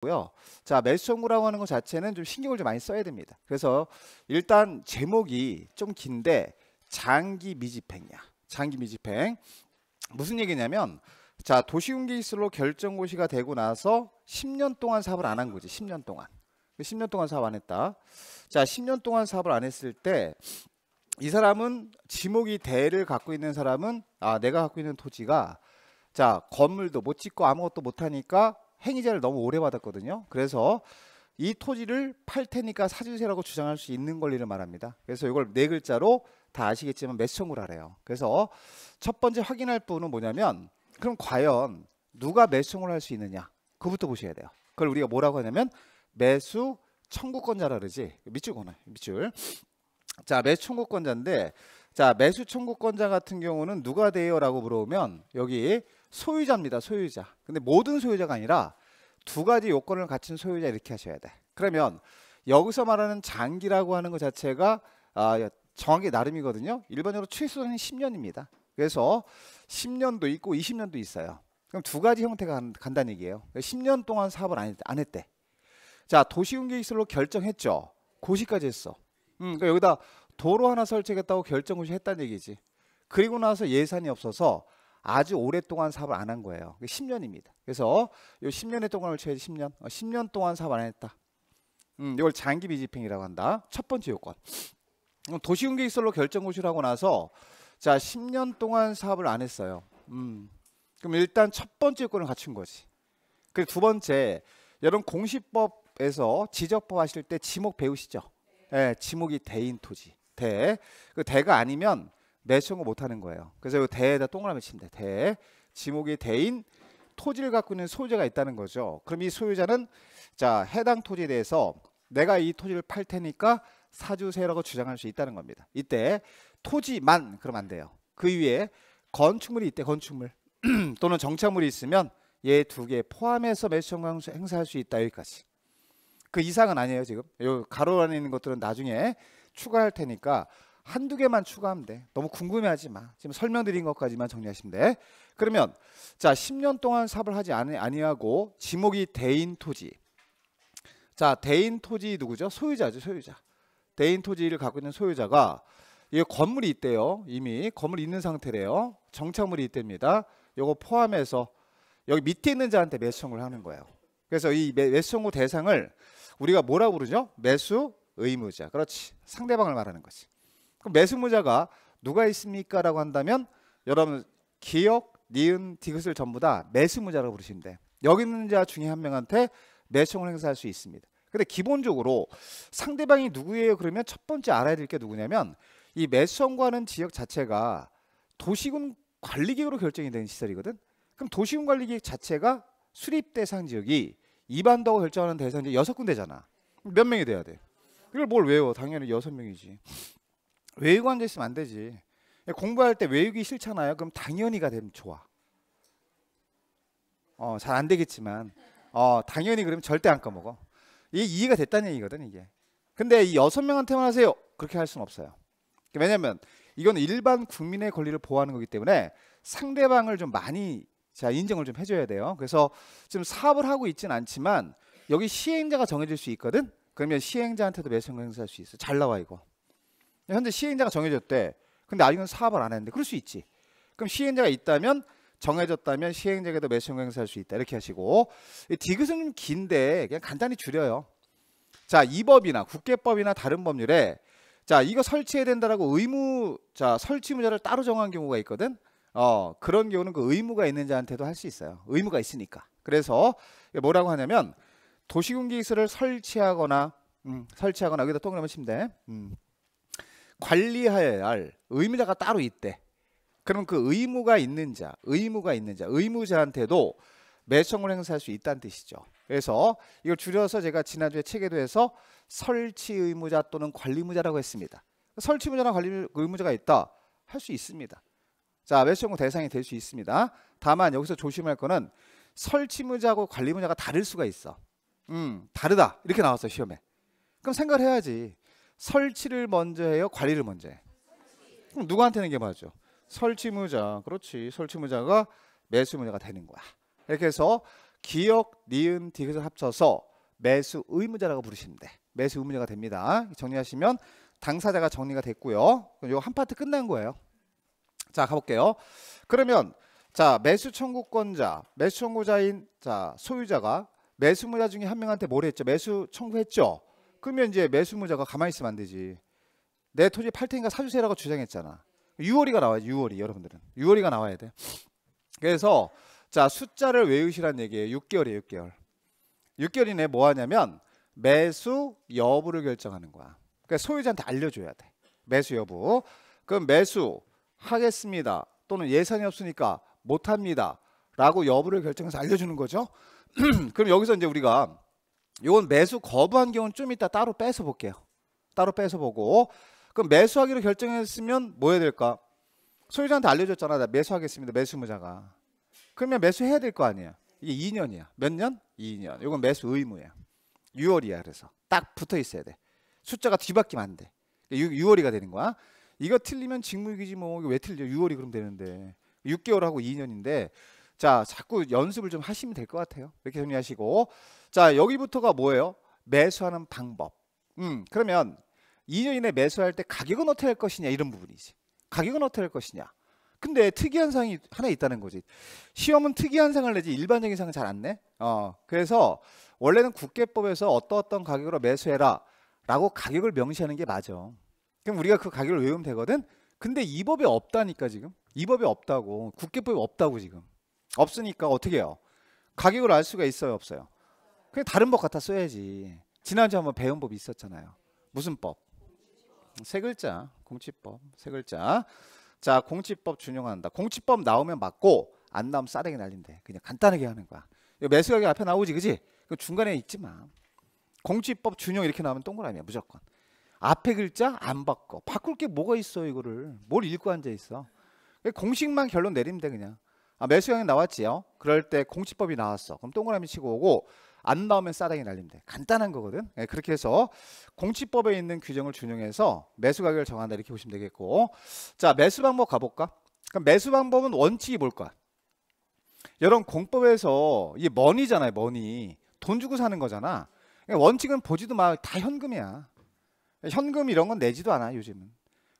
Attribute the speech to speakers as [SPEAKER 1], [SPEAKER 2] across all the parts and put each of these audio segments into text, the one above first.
[SPEAKER 1] 고요. 자, 매수 청구라고 하는 것 자체는 좀 신경을 좀 많이 써야 됩니다. 그래서 일단 제목이 좀 긴데 장기 미집행이야. 장기 미집행. 무슨 얘기냐면 자, 도시운기기술로 결정고시가 되고 나서 10년 동안 사업을 안 한 거지. 10년 동안. 10년 그 동안 사업 안 했다. 자, 10년 동안 사업을 안 했을 때 이 사람은 지목이 대를 갖고 있는 사람은 아, 내가 갖고 있는 토지가 자, 건물도 못 짓고 아무것도 못 하니까 행위자를 너무 오래 받았거든요. 그래서 이 토지를 팔 테니까 사주세라고 주장할 수 있는 권리를 말합니다. 그래서 이걸 네 글자로 다 아시겠지만 매수청구를 하래요. 그래서 첫 번째 확인할 부분은 뭐냐면 그럼 과연 누가 매수청구를 할 수 있느냐 그부터 보셔야 돼요. 그걸 우리가 뭐라고 하냐면 매수 청구권자라 그러지 밑줄 거나 밑줄 자 매수 청구권자인데 자 매수 청구권자 같은 경우는 누가 돼요라고 물어보면 여기 소유자입니다 소유자 근데 모든 소유자가 아니라 두 가지 요건을 갖춘 소유자 이렇게 하셔야 돼. 그러면 여기서 말하는 장기라고 하는 것 자체가 아, 정확히 나름이거든요. 일반적으로 최소는 10년입니다. 그래서 10년도 있고 20년도 있어요. 그럼 두 가지 형태가 간다는 얘기예요. 10년 그러니까 동안 사업을 안, 했, 대 자, 도시공개시설로 결정했죠. 고시까지 했어. 음, 그러니까 여기다 도로 하나 설치했다고결정을 했다는 얘기지. 그리고 나서 예산이 없어서 아주 오랫동안 사업을 안 한 거예요. 10년입니다. 그래서 요 10년의 동안을 쳐야지 10년. 어, 10년 동안 사업 안 했다. 음, 이걸 장기 미집행이라고 한다. 첫 번째 요건. 도시공개시설로 결정 고시하고 나서 자 10년 동안 사업을 안 했어요. 음, 그럼 일단 첫 번째 요건을 갖춘 거지. 그리고 두 번째 여러분 공시법에서 지적법 하실 때 지목 배우시죠? 예, 네, 지목이 대인 토지. 대. 그 대가 아니면 내청구 못하는 거예요. 그래서 대에다 동그라미 친다. 대 지목이 대인 토지를 갖고 있는 소유자가 있다는 거죠. 그럼 이 소유자는 자 해당 토지에 대해서 내가 이 토지를 팔 테니까 사주세요라고 주장할 수 있다는 겁니다. 이때 토지만 그럼 안 돼요. 그 위에 건축물이 있대 건축물 또는 정착물이 있으면 얘 두 개 포함해서 매수청구 행사할 수 있다 여기까지. 그 이상은 아니에요 지금. 요 가로 안에 있는 것들은 나중에 추가할 테니까 한두 개만 추가하면 돼. 너무 궁금해하지 마. 지금 설명드린 것까지만 정리하시면 돼. 그러면 자 10년 동안 삽을 하지 아니, 아니하고 지목이 대인 토지. 자 대인 토지 누구죠? 소유자죠 소유자. 대인 토지를 갖고 있는 소유자가 이 건물이 있대요. 이미 건물 있는 상태래요. 정착물이 있답니다. 요거 포함해서 여기 밑에 있는 자한테 매수청구를 하는 거예요. 그래서 이 매수청구 대상을 우리가 뭐라고 부르죠? 매수 의무자. 그렇지. 상대방을 말하는 거지. 매수무자가 누가 있습니까라고 한다면 여러분 기역, 니은, 디귿을 전부 다 매수무자라고 부르시면 돼. 여기 있는 자 중에 한 명한테 매수을 행사할 수 있습니다. 근데 기본적으로 상대방이 누구예요? 그러면 첫 번째 알아야 될 게 누구냐면 이 매수원과는 지역 자체가 도시군 관리계획으로 결정이 된 시설이거든. 그럼 도시군 관리계획 자체가 수립 대상 지역이 이반도가 결정하는 대상이 여섯 군데잖아. 몇 명이 돼야 돼? 이걸 뭘 외워? 당연히 여섯 명이지. 외우고 앉아 있으면 안 되지. 공부할 때 외우기 싫잖아요. 그럼 당연히가 되면 좋아. 어, 잘 안 되겠지만 어, 당연히 그러면 절대 안 까먹어. 이게 이해가 됐다는 얘기거든, 이게. 근데 이 여섯 명한테만 하세요. 그렇게 할 수는 없어요. 왜냐면 하 이건 일반 국민의 권리를 보호하는 거기 때문에 상대방을 좀 많이 자 인정을 좀 해줘야 돼요. 그래서 지금 사업을 하고 있지는 않지만 여기 시행자가 정해질 수 있거든. 그러면 시행자한테도 매수형 행사할 수 있어. 잘 나와 이거. 현재 시행자가 정해졌대. 근데 아직은 사업을 안 했는데 그럴 수 있지. 그럼 시행자가 있다면 정해졌다면 시행자에게도 매수형 행사할 수 있다 이렇게 하시고 디귿은 긴데 그냥 간단히 줄여요. 자, 이 법이나 국회법이나 다른 법률에 자, 이거 설치해야 된다라고 의무 자, 설치 무자를 따로 정한 경우가 있거든. 어, 그런 경우는 그 의무가 있는 자한테도 할 수 있어요. 의무가 있으니까. 그래서 뭐라고 하냐면 도시공기기술을 설치하거나 음, 설치하거나 여기다 동그라미 침대. 음. 관리해야 할 의무자가 따로 있대. 그럼 그 의무가 있는 자, 의무가 있는 자, 의무자한테도 매청을 행사할 수 있다는 뜻이죠. 그래서 이걸 줄여서 제가 지난주에 체계도해서 설치 의무자 또는 관리 무자라고 했습니다. 설치 의무자나 관리 의무자가 있다 할 수 있습니다. 자, 매청 대상이 될 수 있습니다. 다만 여기서 조심할 거는 설치 의무자하고 관리 의무자가 다를 수가 있어. 음, 다르다 이렇게 나왔어 시험에. 그럼 생각을 해야지. 설치를 먼저 해요? 관리를 먼저 해? 그럼 누구한테는 게 맞죠? 설치무자. 그렇지. 설치무자가 매수무자가 되는 거야. 이렇게 해서 기억, 니은, 디귿을 합쳐서 매수 의무자라고 부르시면 돼. 매수 의무자가 됩니다. 정리하시면 당사자가 정리가 됐고요. 그럼 요한 파트 끝난 거예요. 자, 가볼게요. 그러면 자, 매수 청구권자, 매수 청구자인 자, 소유자가 매수무자 중에 한 명한테 뭘 했죠? 매수 청구했죠. 그러면 이제 매수무자가 가만히 있으면 안 되지. 내 토지 팔 테니까 사주세요라고 주장했잖아. 6월이가 나와야지 6월이 여러분들은 6월이가 나와야 돼. 그래서 자 숫자를 외우시란 얘기예요. 6개월이에요. 6개월. 6개월 이내 뭐 하냐면 매수 여부를 결정하는 거야. 그러니까 소유자한테 알려줘야 돼. 매수 여부. 그럼 매수 하겠습니다. 또는 예산이 없으니까 못 합니다. 라고 여부를 결정해서 알려주는 거죠. 그럼 여기서 이제 우리가 요건 매수 거부한 경우는 좀 이따 따로 빼서 볼게요. 따로 빼서 보고 그럼 매수하기로 결정했으면 뭐 해야 될까? 소유자한테 알려줬잖아. 나 매수하겠습니다. 매수무자가. 그러면 매수해야 될 거 아니야. 이게 2년이야. 몇 년? 2년. 이건 매수 의무야. 6월이야. 그래서 딱 붙어 있어야 돼. 숫자가 뒤바뀌면 안 돼. 6, 월이가 되는 거야. 이거 틀리면 직무유기지 뭐. 왜 틀려? 6월이 그럼 되는데. 6개월하고 2년인데 자, 자꾸 연습을 좀 하시면 될 것 같아요. 이렇게 정리하시고. 자, 여기부터가 뭐예요? 매수하는 방법. 음, 그러면 2년 이내 매수할 때 가격은 어떻게 할 것이냐 이런 부분이지. 가격은 어떻게 할 것이냐. 근데 특이한 상이 하나 있다는 거지. 시험은 특이한 상을 내지 일반적인 상은 잘 안 내. 어, 그래서 원래는 국계법에서 어떠 어떤 가격으로 매수해라 라고 가격을 명시하는 게 맞아. 그럼 우리가 그 가격을 외우면 되거든. 근데 이법이 없다니까 지금. 이법이 없다고. 국계법이 없다고 지금. 없으니까 어떻게 해요? 가격을 알 수가 있어요, 없어요? 그냥 다른 법 갖다 써야지. 지난주 에 한번 배운 법이 있었잖아요. 무슨 법? 세 글자. 공치법. 세 글자. 자, 공치법 준용한다. 공치법 나오면 맞고 안 나오면 싸대기 날린대. 그냥 간단하게 하는 거야. 매수 가격 앞에 나오지, 그지? 그 중간에 있지 마. 공치법 준용 이렇게 나오면 동그라미야, 무조건. 앞에 글자 안 바꿔. 바꿀 게 뭐가 있어, 이거를. 뭘 읽고 앉아 있어. 공식만 결론 내리면 돼, 그냥. 아, 매수 영이 나왔지요. 그럴 때 공치법이 나왔어. 그럼 동그라미 치고 오고 안 나오면 싸다기 날리면 돼. 간단한 거거든. 네, 그렇게 해서 공치법에 있는 규정을 준용해서 매수 가격을 정한다 이렇게 보시면 되겠고 자 매수 방법 가볼까? 그럼 매수 방법은 원칙이 뭘까? 여러분 공법에서 이게 머니잖아요. 머니 돈 주고 사는 거잖아. 그러니까 원칙은 보지도 마. 다 현금이야. 현금 이런 건 내지도 않아 요즘은.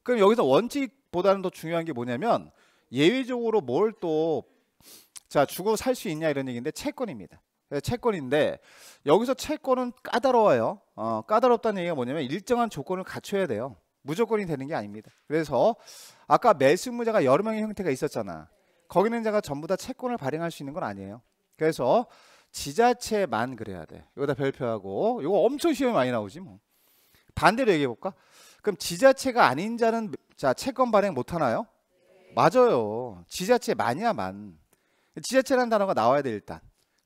[SPEAKER 1] 그럼 여기서 원칙보다는 더 중요한 게 뭐냐면 예외적으로 뭘 또자 주고 살 수 있냐 이런 얘기인데 채권입니다. 채권인데 여기서 채권은 까다로워요. 어, 까다롭다는 얘기가 뭐냐면 일정한 조건을 갖춰야 돼요. 무조건이 되는 게 아닙니다. 그래서 아까 매수무자가 여러 명의 형태가 있었잖아. 거기는 제가 전부 다 채권을 발행할 수 있는 건 아니에요. 그래서 지자체만 그래야 돼. 여기다 별표하고 이거 엄청 시험이 많이 나오지 뭐. 반대로 얘기해 볼까? 그럼 지자체가 아닌 자는 자 채권 발행 못 하나요? 맞아요. 지자체 많이야만. 지자체라는 단어가 나와야 돼 일단.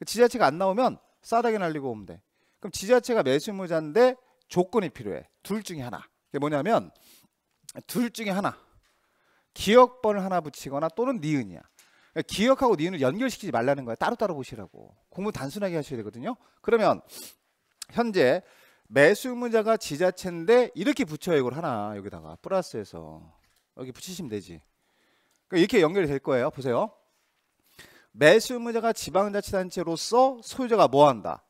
[SPEAKER 1] 지자체가 안 나오면 싸다게 날리고 오면 돼. 그럼 지자체가 매수무자인데 조건이 필요해. 둘 중에 하나. 그게 뭐냐면 둘 중에 하나. 기억번을 하나 붙이거나 또는 니은이야. 그러니까 기억하고 니은을 연결시키지 말라는 거야. 따로따로 보시라고. 공부 단순하게 하셔야 되거든요. 그러면 현재 매수무자가 지자체인데 이렇게 붙여요. 이걸 하나 여기다가 플러스해서 여기 붙이시면 되지. 그러니까 이렇게 연결이 될 거예요. 보세요. 매수의무자가 지방자치단체로서 소유자가 뭐한다?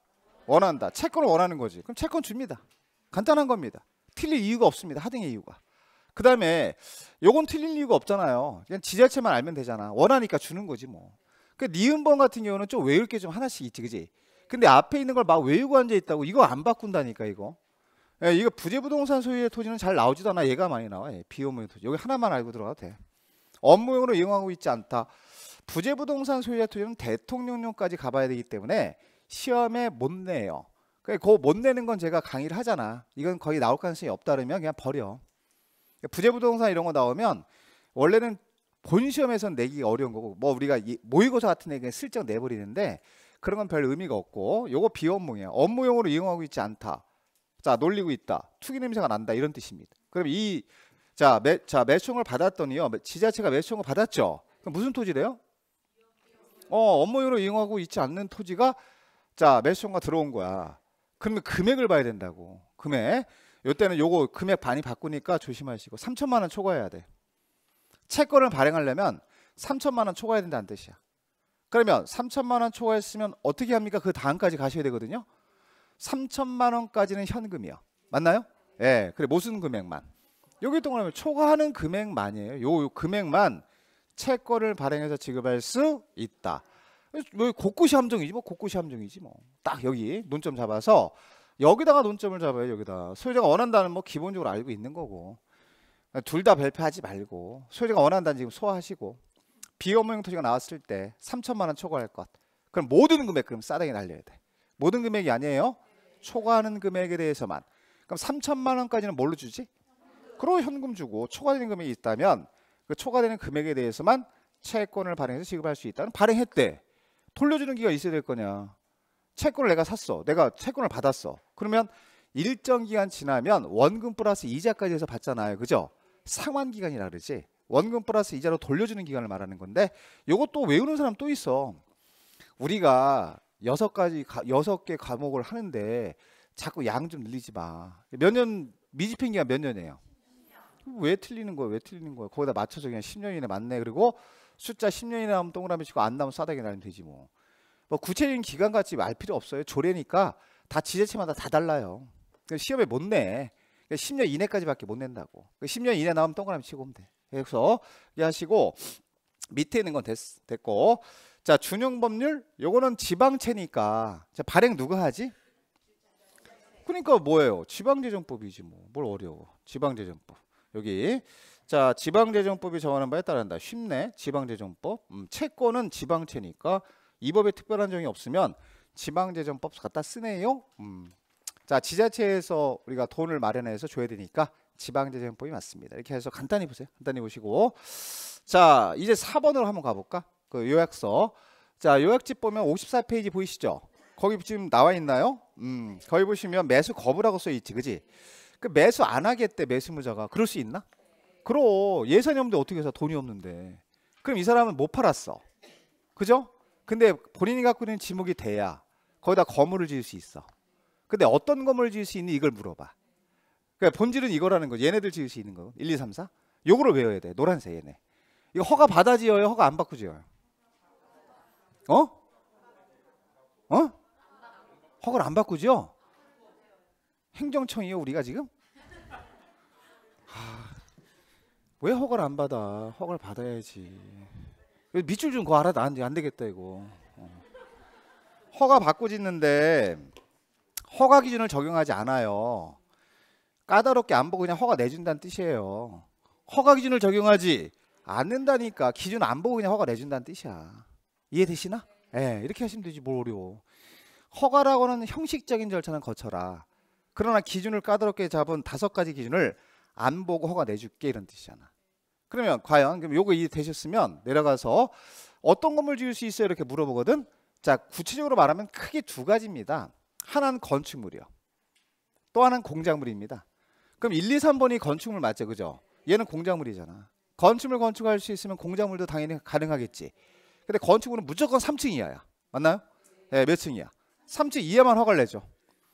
[SPEAKER 1] 원한다. 채권을 원하는 거지. 그럼 채권 줍니다. 간단한 겁니다. 틀릴 이유가 없습니다. 하등의 이유가. 그 다음에 요건 틀릴 이유가 없잖아요. 그냥 지자체만 알면 되잖아. 원하니까 주는 거지 뭐. 그니은번 같은 경우는 좀 외울 게 좀 하나씩 있지 그지? 근데 앞에 있는 걸 막 외우고 앉아 있다고 이거 안 바꾼다니까 이거. 예, 이거 부재부동산 소유의 토지는 잘 나오지도 않아. 얘가 많이 나와. 예, 비오무의 토지. 여기 하나만 알고 들어가도 돼. 업무용으로 이용하고 있지 않다. 부재부동산 소유자 투자는 대통령령까지 가봐야 되기 때문에 시험에 못 내요. 그못 거 내는 건 제가 강의를 하잖아. 이건 거의 나올 가능성이 없다르면 그냥 버려. 부재부동산 이런 거 나오면 원래는 본시험에서 내기 가 어려운 거고 뭐 우리가 모의고사 같은 데 그냥 슬쩍 내버리는데 그런 건 별 의미가 없고 요거 비업무예요. 업무용으로 이용하고 있지 않다. 자 놀리고 있다. 투기 냄새가 난다 이런 뜻입니다. 그럼 이 자, 매, 자매청을 받았더니요. 지자체가 매청을 받았죠. 그럼 무슨 토지래요? 어, 업무용으로 이용하고 있지 않는 토지가 자 매수원가 들어온 거야. 그러면 금액을 봐야 된다고. 금액. 요때는 요거 금액 반이 바꾸니까 조심하시고 3천만 원 초과해야 돼. 채권을 발행하려면 3천만 원 초과해야 된다는 뜻이야. 그러면 3천만 원 초과했으면 어떻게 합니까? 그 다음까지 가셔야 되거든요. 3천만 원까지는 현금이요. 맞나요? 예. 그래 모순 금액만. 여기 동그라미 초과하는 금액만이에요. 요, 요 금액만 채권을 발행해서 지급할 수 있다. 여 뭐 곳곳이 함정이지 뭐 곳곳이 함정이지 뭐 딱 여기 논점 잡아서 여기다가 논점을 잡아요 여기다 소유자가 원한다는 뭐 기본적으로 알고 있는 거고 둘 다 발표하지 말고 소유자가 원한다는 지금 소화하시고 비업무용 토지가 나왔을 때 3천만 원 초과할 것 그럼 모든 금액 그럼 싸다게 날려야 돼 모든 금액이 아니에요 초과하는 금액에 대해서만 그럼 3천만 원까지는 뭘로 주지 그리고 현금 주고 초과되는 금액이 있다면 그 초과되는 금액에 대해서만 채권을 발행해서 지급할 수 있다는 발행했대. 돌려주는 기가 있어야 될 거냐. 채권을 내가 샀어. 내가 채권을 받았어. 그러면 일정 기간 지나면 원금 플러스 이자까지 해서 받잖아요. 그죠? 상환 기간이라 그러지. 원금 플러스 이자로 돌려주는 기간을 말하는 건데 요것도 외우는 사람 또 있어. 우리가 여섯 가지 여섯 개 과목을 하는데 자꾸 양 좀 늘리지 마. 몇 년 미집행 기간 몇 년이에요? 왜 틀리는 거야? 왜 틀리는 거야? 거기다 맞춰서 그냥 10년 이내 맞네. 그리고 숫자 10년 이내 나오면 동그라미 치고 안 나오면 싸다기 나면 되지 뭐. 뭐 구체적인 기간 같이 말 필요 없어요. 조례니까 다 지자체마다 다 달라요. 그러니까 시험에 못 내. 그 그러니까 10년 이내까지밖에 못 낸다고. 그 그러니까 10년 이내 나오면 동그라미 치고 오면 돼. 그래서 이 하시고 밑에 있는 건 됐, 됐고 자 준용 법률 요거는 지방채니까 자, 발행 누가 하지? 그러니까 뭐예요? 지방재정법이지 뭐. 뭘 어려워. 지방재정법. 여기 자 지방재정법이 정하는 바에 따른다. 쉽네. 지방재정법. 음, 채권은 지방채니까 이 법에 특별한 정이 없으면 지방재정법 갖다 쓰네요. 음. 자 지자체에서 우리가 돈을 마련해서 줘야 되니까 지방재정법이 맞습니다. 이렇게 해서 간단히 보세요. 간단히 보시고 자 이제 4번으로 한번 가볼까? 그 요약서 자 요약집 보면 54페이지 보이시죠? 거기 지금 나와 있나요? 음 거기 보시면 매수 거부라고 써 있지, 그지? 그 매수 안 하겠대 매수무자가 그럴 수 있나? 그럼 예산이 없는데 어떻게 해서 돈이 없는데 그럼 이 사람은 못 팔았어 그죠? 근데 본인이 갖고 있는 지목이 돼야 거기다 거물을 지을 수 있어 근데 어떤 거물을 지을 수 있니 이걸 물어봐 그러니까 본질은 이거라는 거지 얘네들 지을 수 있는 거 1, 2, 3, 4 요거를 외워야 돼 노란색 얘네 이거 허가 받아 지어요 허가 안 받고 지어요 어? 어? 허가를 안 받고 지어? 행정청이요 우리가 지금? 왜 허가를 안 받아? 허가를 받아야지. 밑줄 좀 그거 알아. 안, 안 되겠다 이거. 어. 허가 받고 짓는데 허가 기준을 적용하지 않아요. 까다롭게 안 보고 그냥 허가 내준다는 뜻이에요. 허가 기준을 적용하지 않는다니까 기준 안 보고 그냥 허가 내준다는 뜻이야. 이해되시나? 예, 네, 이렇게 하시면 되지 뭘 어려워. 허가라고는 형식적인 절차는 거쳐라. 그러나 기준을 까다롭게 잡은 다섯 가지 기준을 안 보고 허가 내줄게 이런 뜻이잖아. 그러면 과연 그럼 요거 이해 되셨으면 내려가서 어떤 건물 지을 수 있어요? 이렇게 물어보거든. 자, 구체적으로 말하면 크게 두 가지입니다. 하나는 건축물이요. 또 하나는 공작물입니다. 그럼 1, 2, 3번이 건축물 맞죠? 그죠? 얘는 공작물이잖아. 건축물 건축할 수 있으면 공작물도 당연히 가능하겠지. 근데 건축물은 무조건 3층 이하야. 맞나요? 네, 몇 층이야? 3층 이하만 허가를 내죠.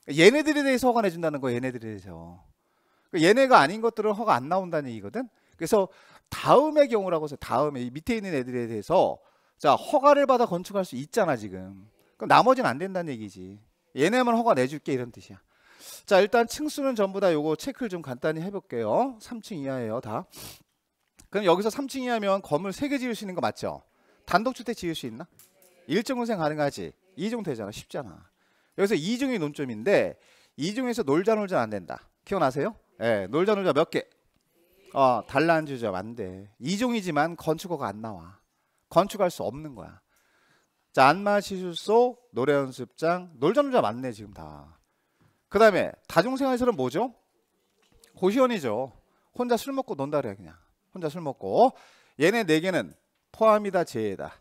[SPEAKER 1] 얘네들에 대해서 허가내 준다는 거 얘네들에 대해서. 그 얘네가 아닌 것들은 허가 안 나온다는 얘기거든. 그래서 다음의 경우라고 해서 다음에 이 밑에 있는 애들에 대해서 자 허가를 받아 건축할 수 있잖아 지금 그럼 나머지는 안 된다는 얘기지 얘네만 허가 내줄게 이런 뜻이야 자 일단 층수는 전부 다 요거 체크를 좀 간단히 해볼게요 3층 이하예요 다 그럼 여기서 3층 이하면 건물 3개 지을 수 있는 거 맞죠 단독주택 지을 수 있나 일정 운생 가능하지 2종 되잖아 쉽잖아 여기서 2종이 논점인데 2종에서 놀자 놀자 안 된다 기억나세요 예 놀자 놀자 몇개 어, 달란주점 안 돼. 이종이지만 건축어가 안 나와. 건축할 수 없는 거야. 자, 안마시술소, 노래연습장, 놀자놀자 맞네 지금 다. 그 다음에 다중생활시설은 뭐죠? 고시원이죠. 혼자 술 먹고 논다 그래 그냥. 혼자 술 먹고. 얘네 네 개는 포함이다 제외다.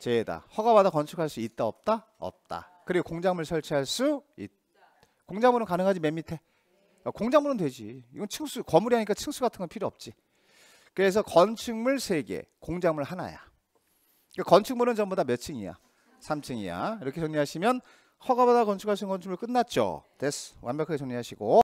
[SPEAKER 1] 제외다. 허가받아 건축할 수 있다 없다? 없다. 그리고 공작물 설치할 수 있. 공작물은 가능하지 맨 밑에. 어, 공작물은 되지. 이건 층수, 건물이 하니까 층수 같은 건 필요 없지. 그래서 건축물 세개 공작물 하나야. 그러니까 건축물은 전부 다 몇 층이야? 3층이야. 이렇게 정리하시면 허가받아 건축하신 건축물 끝났죠. 됐어. 완벽하게 정리하시고